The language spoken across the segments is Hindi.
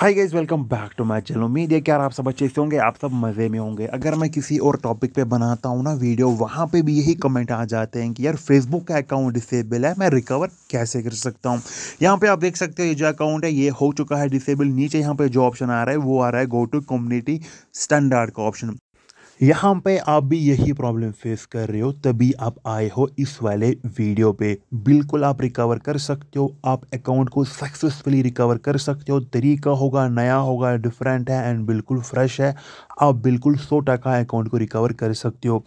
hi guys welcome back to my channel उम्मीद है यार आप सब अच्छे से होंगे आप सब मज़े में होंगे अगर मैं किसी और टॉपिक पे बनाता हूँ ना वीडियो वहाँ पे भी यही कमेंट आ जाते हैं कि यार फेसबुक का अकाउंट डिसेबल है मैं रिकवर कैसे कर सकता हूँ यहाँ पे आप देख सकते हो ये जो अकाउंट है ये हो चुका है डिसेबल नीचे यहाँ पर जो ऑप्शन आ रहा है वो आ रहा है गो टू कम्युनिटी स्टैंडर्ड का ऑप्शन यहाँ पे आप भी यही प्रॉब्लम फेस कर रहे हो तभी आप आए हो इस वाले वीडियो पे बिल्कुल आप रिकवर कर सकते हो आप अकाउंट को सक्सेसफुली रिकवर कर सकते हो तरीका होगा नया होगा डिफरेंट है एंड बिल्कुल फ्रेश है आप बिल्कुल सौ टका अकाउंट को रिकवर कर सकते हो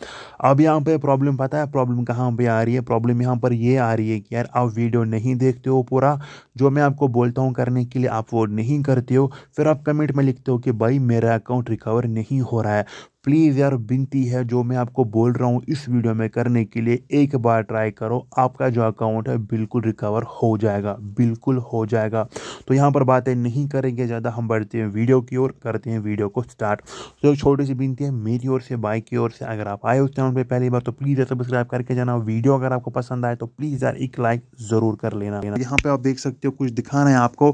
अब यहाँ पर प्रॉब्लम पता है प्रॉब्लम कहाँ पर आ रही है प्रॉब्लम यहाँ पर ये आ रही है कि यार आप वीडियो नहीं देखते हो पूरा जो मैं आपको बोलता हूँ करने के लिए आप वो नहीं करते हो फिर आप कमेंट में लिखते हो कि भाई मेरा अकाउंट रिकवर नहीं हो रहा है प्लीज़ यार विनती है जो मैं आपको बोल रहा हूँ इस वीडियो में करने के लिए एक बार ट्राई करो आपका जो अकाउंट है बिल्कुल रिकवर हो जाएगा बिल्कुल हो जाएगा तो यहाँ पर बातें नहीं करेंगे ज़्यादा हम बढ़ते हैं वीडियो की ओर करते हैं वीडियो को स्टार्ट तो एक छोटी सी बिनती है मेरी ओर से बाइक की ओर से अगर आप आए उस चैनल पर पहली बार तो प्लीज़ सब्सक्राइब करके जाना वीडियो अगर आपको पसंद आए तो प्लीज़ यार एक लाइक ज़रूर कर लेना यहाँ पे आप देख सकते हो कुछ दिखाना है आपको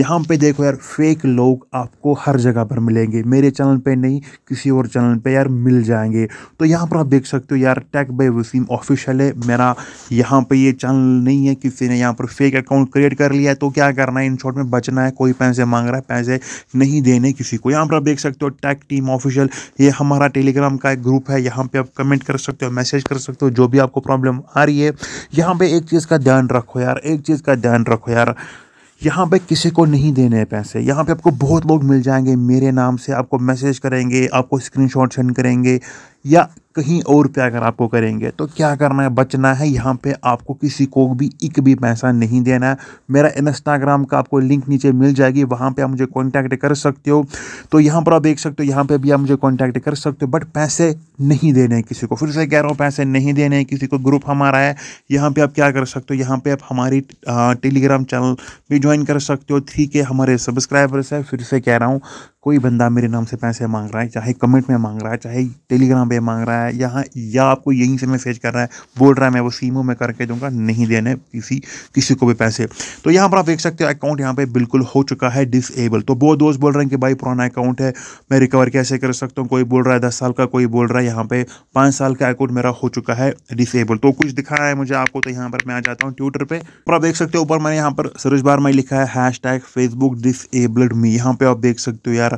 यहाँ पे देखो यार फेक लोग आपको हर जगह पर मिलेंगे मेरे चैनल पर नहीं किसी और चैनल पर यार मिल जाएंगे तो यहाँ पर आप देख सकते हो यार टैक बाई वसीम ऑफिशियल है मेरा यहाँ पर ये चैनल नहीं है किसी ने यहाँ पर फेक अकाउंट क्रिएट कर लिया है तो क्या करना है इन शॉर्ट में बचना है कोई पैसे मांग रहा है पैसे नहीं देने किसी को यहाँ पर आप देख सकते हो टैक टीम शर्मा ऑफिशियल ये हमारा टेलीग्राम का एक ग्रुप है यहाँ पे आप कमेंट कर सकते हो मैसेज कर सकते हो जो भी आपको प्रॉब्लम आ रही है यहाँ पे एक चीज़ का ध्यान रखो यार एक चीज़ का ध्यान रखो यार यहाँ पे किसी को नहीं देने हैं पैसे यहाँ पे आपको बहुत लोग मिल जाएंगे मेरे नाम से आपको मैसेज करेंगे आपको स्क्रीनशॉट सेंड करेंगे या कहीं और पे अगर आपको करेंगे तो क्या करना है बचना है यहाँ पे आपको किसी को भी एक भी पैसा नहीं देना है मेरा इंस्टाग्राम का आपको लिंक नीचे मिल जाएगी वहाँ पे आप मुझे कांटेक्ट कर सकते हो तो यहाँ पर आप देख सकते हो यहाँ पे भी आप मुझे कांटेक्ट कर सकते हो बट पैसे नहीं देने हैं किसी को फिर से कह रहा हूँ पैसे नहीं देने हैं किसी को ग्रुप हमारा है यहाँ पर आप क्या कर सकते हो यहाँ पे आप हमारी टेलीग्राम चैनल भी ज्वाइन कर सकते हो ठीक है हमारे सब्सक्राइबर्स है फिर से कह रहा हूँ कोई बंदा मेरे नाम से पैसे मांग रहा है चाहे कमेंट में मांग रहा है चाहे टेलीग्राम पे मांग रहा है यहाँ या आपको यहीं से मैसेज कर रहा है बोल रहा है मैं वो सीमो में करके दूंगा नहीं देने किसी किसी को भी पैसे तो यहाँ पर आप देख सकते हो अकाउंट यहाँ पर बिल्कुल हो चुका है डिसेबल तो बहुत दोस्त बोल रहे हैं कि भाई पुराना अकाउंट है मैं रिकवर कैसे कर सकता हूँ कोई बोल रहा है दस साल का कोई बोल रहा है यहाँ पर पाँच साल का अकाउंट मेरा हो चुका है डिसेबल तो कुछ दिखा है मुझे आपको तो यहाँ पर मैं आ जाता हूँ ट्विटर पर और आप देख सकते हो ऊपर मैंने यहाँ पर सरोज बार में लिखा है hashtag Facebook disabled me यहाँ पर आप देख सकते हो यार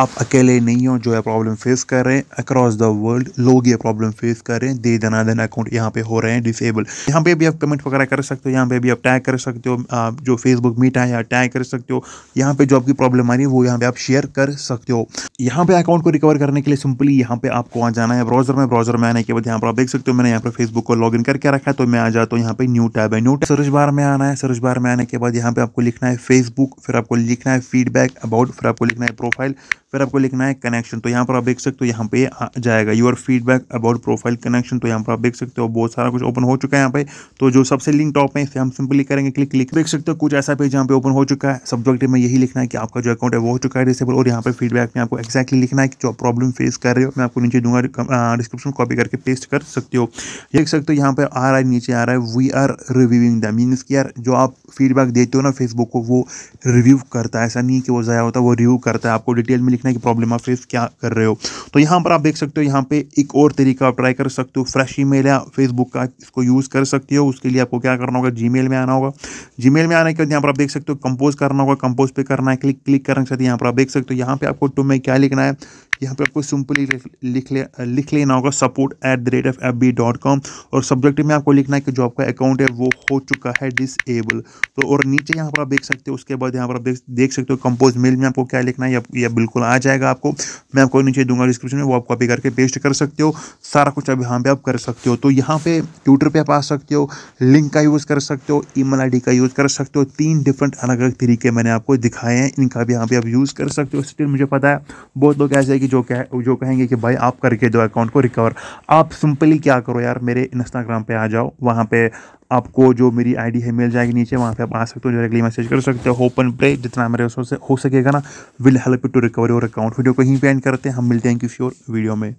आप अकेले नहीं हो जो ये प्रॉब्लम फेस कर रहे हैं अक्रॉस द वर्ल्ड लोग ये प्रॉब्लम फेस कर रहे हैं दे दना देन अकाउंट यहाँ पे हो रहे हैं डिसेबल यहाँ पे भी आप पेमेंट वगैरह कर सकते हो यहाँ पे भी आप टैग कर सकते हो आप जो फेसबुक मीट है यहाँ टैग कर सकते हो यहाँ पे जो आपकी प्रॉब्लम आ रही है वो यहाँ पे आप शेयर कर सकते हो यहाँ पे अकाउंट को रिकवर करने के लिए सिंपली यहाँ पे आपको आ जाना है ब्राउजर में ब्राउजर में आने के बाद यहाँ पर आप देख सकते हो मैंने यहाँ पर फेसबुक को लॉग करके रखा है तो मैं आ जाता हूँ यहाँ पे न्यू टैब है न्यू टैब सर्च बार में आना है सर्च बार में आने के बाद यहाँ पे आपको लिखना है फेसबुक फिर आपको लिखना है फीडबैक अबाउट फिर आपको लिखना है प्रोफाइल फिर आपको लिखना है कनेक्शन तो यहाँ पर आप देख सकते हो यहाँ पे आ जाएगा your feedback about profile connection तो यहाँ पर आप देख सकते हो बहुत सारा कुछ ओपन हो चुका है यहाँ पे तो जो सबसे लिंक टॉप है इसे हम सिंपली करेंगे क्लिक क्लिक देख सकते हो कुछ ऐसा पेज यहाँ पे ओपन हो चुका है सब्जेक्ट में यही लिखना है कि आपका जो अकाउंट है वो हो चुका है डिसेबल और यहाँ पर फीडबैक में आपको एक्जैक्टली लिखना है कि जो प्रॉब्लम फेस कर रहे हो मैं आपको नीचे दूंगा डिस्क्रिप्शन कॉपी करके पेस्ट कर सकते हो देख सकते हो यहाँ पर आ रहा है नीचे आ रहा है we are reviewing the means कि यार जो आप फीडबैक देते हो ना फेसबुक को वो रिव्यू करता है ऐसा नहीं कि वो ज़्यादा होता है वो रिव्यू करता है आपको डिटेल में देखना है कि प्रॉब्लम आप फेस क्या कर रहे हो तो यहाँ पर आप देख सकते हो यहाँ पे एक और तरीका आप ट्राई कर सकते हो फ्रेश ई मेल या फेसबुक का इसको यूज़ कर सकते हो उसके लिए आपको क्या करना होगा जी में आना होगा जी में आने के बाद यहाँ पर आप देख सकते हो कंपोज करना होगा कंपोज पर करना है क्लिक क्लिक करने के साथ यहाँ पर आप देख सकते हो यहाँ पर आपको टू में क्या लिखना है यहाँ पर आपको सिंपली लिख ले लिख लेना होगा support at the rate of FB dot डॉट कॉम और सब्जेक्ट में आपको लिखना है कि जो आपका अकाउंट है वो हो चुका है डिसेबल तो और नीचे यहाँ पर आप देख सकते हो उसके बाद यहाँ पर आप देख सकते हो कंपोज मेल में आपको क्या लिखना है या, या बिल्कुल आ जाएगा आपको मैं आपको नीचे दूंगा डिस्क्रिप्शन में वो आप कॉपी करके पेस्ट कर सकते हो सारा कुछ अब यहाँ पे आप कर सकते हो तो यहाँ पे ट्विटर पे आप आ सकते हो लिंक का यूज़ कर सकते हो ई मेल का यूज़ कर सकते हो तीन डिफरेंट अलग अलग तरीके मैंने आपको दिखाए हैं इनका भी यहाँ पे आप यूज़ कर सकते हो स्टिल मुझे पता है बहुत लोग ऐसे है कि जो कह जो कहेंगे कि भाई आप करके दो अकाउंट को रिकवर आप सिंपली क्या करो यार मेरे इंस्टाग्राम पर आ जाओ वहाँ पर आपको जो मेरी आईडी है मिल जाएगी नीचे वहाँ पे आप आ सकते हो डायरेक्टली मैसेज कर सकते हो ओपन प्ले जितना मेरे हो सकेगा ना will help you to recover your और अकाउंट वीडियो को ही पे एंड करते हैं हम मिलते हैं किसी और वीडियो में